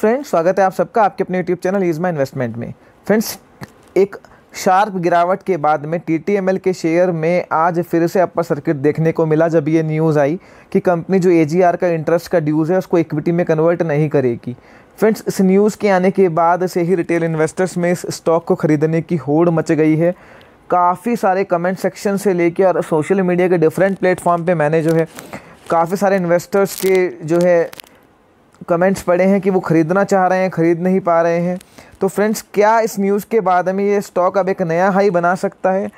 friends स्वागत है आप सबका आपके अपने YouTube channel is my investment में फ्रेंड्स एक शार्प गिरावट के बाद में टी के शेयर में आज फिर से अपर सर्किट देखने को मिला जब ये न्यूज़ आई कि कंपनी जो ए का इंटरेस्ट का ड्यूज़ है उसको इक्विटी में कन्वर्ट नहीं करेगी फ्रेंड्स इस न्यूज़ के आने के बाद से ही रिटेल इन्वेस्टर्स में इस स्टॉक को खरीदने की होड़ मच गई है काफ़ी सारे कमेंट सेक्शन से लेके और सोशल मीडिया के डिफरेंट प्लेटफॉर्म पर मैंने जो है काफ़ी सारे इन्वेस्टर्स के जो है कमेंट्स पड़े हैं कि वो ख़रीदना चाह रहे हैं ख़रीद नहीं पा रहे हैं तो फ्रेंड्स क्या इस न्यूज़ के बाद में ये स्टॉक अब एक नया हाई बना सकता है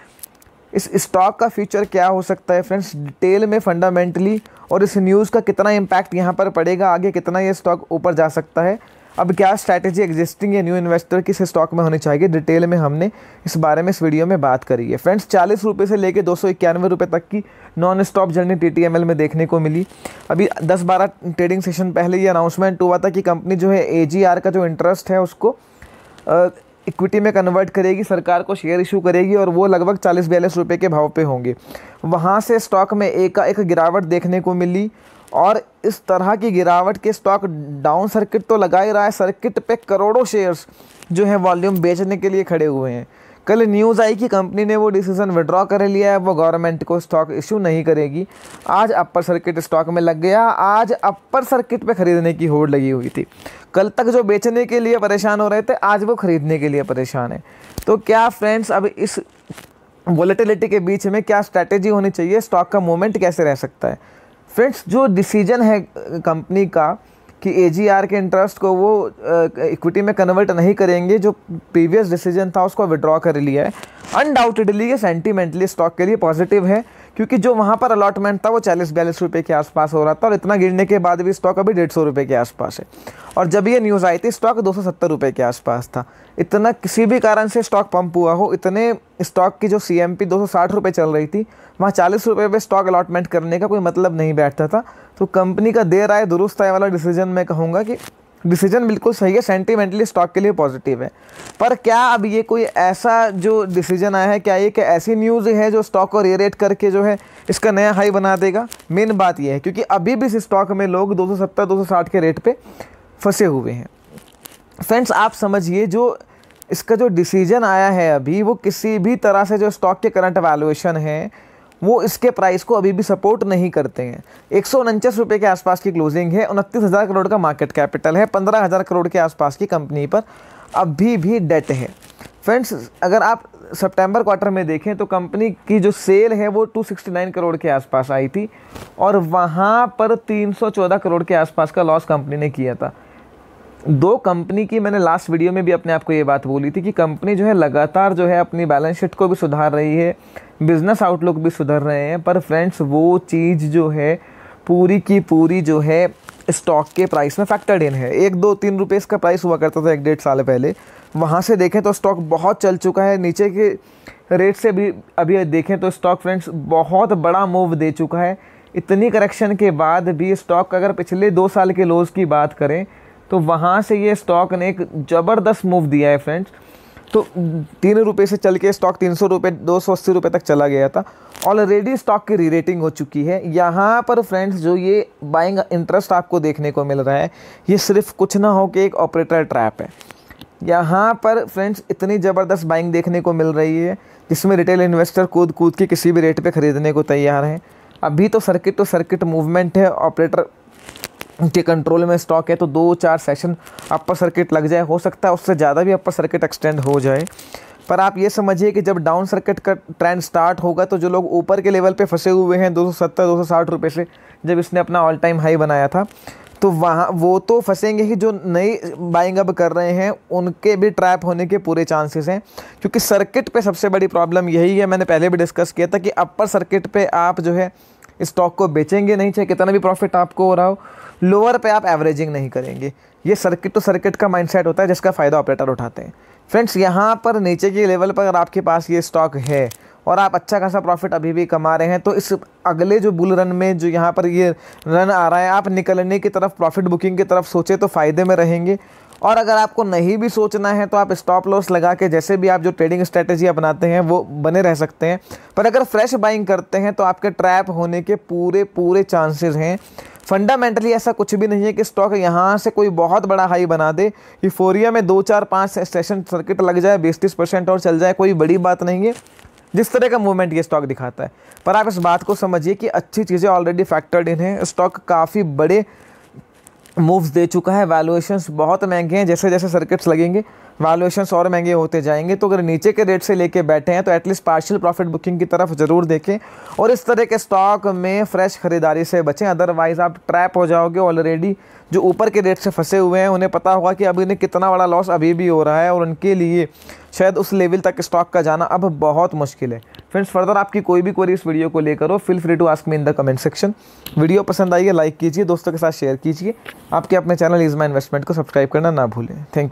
इस स्टॉक का फ्यूचर क्या हो सकता है फ्रेंड्स डिटेल में फंडामेंटली और इस न्यूज़ का कितना इम्पैक्ट यहाँ पर पड़ेगा आगे कितना ये स्टॉक ऊपर जा सकता है अब क्या स्ट्रैटेजी एग्जिस्टिंग या न्यू इन्वेस्टर किस स्टॉक में होनी चाहिए डिटेल में हमने इस बारे में इस वीडियो में बात करी है फ्रेंड्स चालीस रुपये से लेकर दो सौ इक्यानवे रुपये तक की non stop journey T T में देखने को मिली अभी दस बारह ट्रेडिंग सेशन पहले ये अनाउंसमेंट हुआ था कि कंपनी जो है ए का जो इंटरेस्ट है उसको इक्विटी में कन्वर्ट करेगी सरकार को शेयर इशू करेगी और वो लगभग चालीस बयालीस रुपये के भाव पे होंगे वहाँ से स्टॉक में एक एक गिरावट देखने को मिली और इस तरह की गिरावट के स्टॉक डाउन सर्किट तो लगा ही रहा है सर्किट पे करोड़ों शेयर्स जो हैं वॉल्यूम बेचने के लिए खड़े हुए हैं कल न्यूज़ आई कि कंपनी ने वो डिसीजन विड्रॉ कर लिया है वो गवर्नमेंट को स्टॉक इशू नहीं करेगी आज अपर सर्किट स्टॉक में लग गया आज अपर सर्किट पे ख़रीदने की होड़ लगी हुई थी कल तक जो बेचने के लिए परेशान हो रहे थे आज वो ख़रीदने के लिए परेशान है तो क्या फ्रेंड्स अब इस वॉलेटिलिटी के बीच में क्या स्ट्रैटेजी होनी चाहिए स्टॉक का मूवमेंट कैसे रह सकता है फ्रेंड्स जो डिसीजन है कंपनी का कि ए के इंटरेस्ट को वो इक्विटी में कन्वर्ट नहीं करेंगे जो प्रीवियस डिसीजन था उसको विड्रॉ कर लिया है अनडाउटेडली ये सेंटिमेंटली स्टॉक के लिए पॉजिटिव है क्योंकि जो वहाँ पर अलॉटमेंट था वो चालीस बयालीस रुपये के आसपास हो रहा था और इतना गिरने के बाद भी स्टॉक अभी डेढ़ सौ रुपये के आसपास है और जब ये न्यूज़ आई थी स्टॉक दो सौ सत्तर रुपये के आसपास था इतना किसी भी कारण से स्टॉक पंप हुआ हो इतने स्टॉक की जो सी एम पी दो सौ साठ रुपये चल रही थी वहाँ चालीस रुपये पर स्टॉक अलॉटमेंट करने का कोई मतलब नहीं बैठता था तो कंपनी का देर आए दुरुस्त आए वाला डिसीजन मैं कहूँगा कि डिसीजन बिल्कुल सही है सेंटिमेंटली स्टॉक के लिए पॉजिटिव है पर क्या अब ये कोई ऐसा जो डिसीजन आया है क्या ये कि ऐसी न्यूज़ है जो स्टॉक को रेट करके जो है इसका नया हाई बना देगा मेन बात ये है क्योंकि अभी भी इस स्टॉक में लोग 270 260 के रेट पे फंसे हुए हैं फ्रेंड्स आप समझिए जो इसका जो डिसीजन आया है अभी वो किसी भी तरह से जो स्टॉक के करंट वैल्यूएशन है वो इसके प्राइस को अभी भी सपोर्ट नहीं करते हैं एक सौ रुपये के आसपास की क्लोजिंग है उनतीस हज़ार करोड़ का मार्केट कैपिटल है पंद्रह हज़ार करोड़ के आसपास की कंपनी पर अभी भी डेट है फ्रेंड्स अगर आप सितंबर क्वार्टर में देखें तो कंपनी की जो सेल है वो 269 करोड़ के आसपास आई थी और वहाँ पर 314 करोड़ के आसपास का लॉस कंपनी ने किया था दो कंपनी की मैंने लास्ट वीडियो में भी अपने आप को ये बात बोली थी कि कंपनी जो है लगातार जो है अपनी बैलेंस शीट को भी सुधार रही है बिज़नेस आउटलुक भी सुधर रहे हैं पर फ्रेंड्स वो चीज़ जो है पूरी की पूरी जो है स्टॉक के प्राइस में फैक्टर्ड इन है एक दो तीन रुपये इसका प्राइस हुआ करता था एक डेढ़ साल पहले वहाँ से देखें तो स्टॉक बहुत चल चुका है नीचे के रेट से भी अभी देखें तो स्टॉक फ्रेंड्स बहुत बड़ा मूव दे चुका है इतनी करेक्शन के बाद भी स्टॉक अगर पिछले दो साल के लोज़ की बात करें तो वहाँ से ये स्टॉक ने एक ज़बरदस्त मूव दिया है फ्रेंड्स तो तीन रुपये से चल के स्टॉक तीन सौ रुपये दो सौ अस्सी रुपये तक चला गया था ऑलरेडी स्टॉक की रीरेटिंग हो चुकी है यहाँ पर फ्रेंड्स जो ये बाइंग इंटरेस्ट आपको देखने को मिल रहा है ये सिर्फ कुछ ना हो के एक ऑपरेटर ट्रैप है यहाँ पर फ्रेंड्स इतनी ज़बरदस्त बाइंग देखने को मिल रही है जिसमें रिटेल इन्वेस्टर कूद कूद के किसी भी रेट पर ख़रीदने को तैयार हैं अभी तो सर्किट तो सर्किट मूवमेंट है ऑपरेटर के कंट्रोल में स्टॉक है तो दो चार सेशन अपर सर्किट लग जाए हो सकता है उससे ज़्यादा भी अपर सर्किट एक्सटेंड हो जाए पर आप ये समझिए कि जब डाउन सर्किट का ट्रेंड स्टार्ट होगा तो जो लोग ऊपर के लेवल पे फंसे हुए हैं 270 260 रुपए से जब इसने अपना ऑल टाइम हाई बनाया था तो वहाँ वो तो फंसेंगे ही जो नई बाइंग अप कर रहे हैं उनके भी ट्रैप होने के पूरे चांसेस हैं क्योंकि सर्किट पे सबसे बड़ी प्रॉब्लम यही है मैंने पहले भी डिस्कस किया था कि अपर सर्किट पे आप जो है स्टॉक को बेचेंगे नहीं चाहे कितना भी प्रॉफिट आपको हो रहा हो लोअर पे आप एवरेजिंग नहीं करेंगे ये सर्किट टू सर्किट का माइंडसेट होता है जिसका फ़ायदा ऑपरेटर उठाते हैं फ्रेंड्स यहाँ पर नीचे के लेवल पर अगर आपके पास ये स्टॉक है और आप अच्छा खासा प्रॉफिट अभी भी कमा रहे हैं तो इस अगले जो बुल रन में जो यहाँ पर ये रन आ रहा है आप निकलने की तरफ प्रॉफिट बुकिंग की तरफ सोचें तो फ़ायदे में रहेंगे और अगर आपको नहीं भी सोचना है तो आप स्टॉप लॉस लगा के जैसे भी आप जो ट्रेडिंग स्ट्रेटेजी अपनाते हैं वो बने रह सकते हैं पर अगर फ्रेश बाइंग करते हैं तो आपके ट्रैप होने के पूरे पूरे चांसेस हैं फंडामेंटली ऐसा कुछ भी नहीं है कि स्टॉक यहाँ से कोई बहुत बड़ा हाई बना दे फोरिया में दो चार पाँच सेशन सर्किट लग जाए बीस तीस परसेंट और चल जाए कोई बड़ी बात नहीं है जिस तरह का मूवमेंट ये स्टॉक दिखाता है पर आप इस बात को समझिए कि अच्छी चीज़ें ऑलरेडी फैक्टर्ड इन हैं स्टॉक काफ़ी बड़े मूव्स दे चुका है वैल्यूएशंस बहुत महंगे हैं जैसे जैसे सर्किट्स लगेंगे वैल्यूएशंस और महंगे होते जाएंगे तो अगर नीचे के रेट से लेके बैठे हैं तो एटलीस्ट पार्शियल प्रॉफिट बुकिंग की तरफ ज़रूर देखें और इस तरह के स्टॉक में फ्रेश खरीदारी से बचें अदरवाइज़ आप ट्रैप हो जाओगे ऑलरेडी जो ऊपर के रेट से फंसे हुए हैं उन्हें पता होगा कि अभी उन्हें कितना बड़ा लॉस अभी भी हो रहा है और उनके लिए शायद उस लेवल तक स्टॉक का जाना अब बहुत मुश्किल है फ्रेंड्स फर्दर आपकी कोई भी क्वेरी इस वीडियो को लेकर हो feel free to ask me in the comment section video पसंद आई है लाइक कीजिए दोस्तों के साथ शेयर कीजिए आपके अपने चैनल इज माई इन्वेस्टमेंट को सब्सक्राइब करना ना भूलें थैंक यू